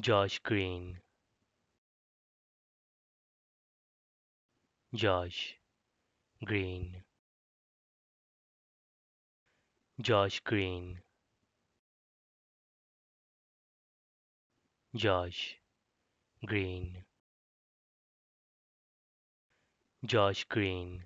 Josh Green Josh Green Josh Green Josh Green Josh Green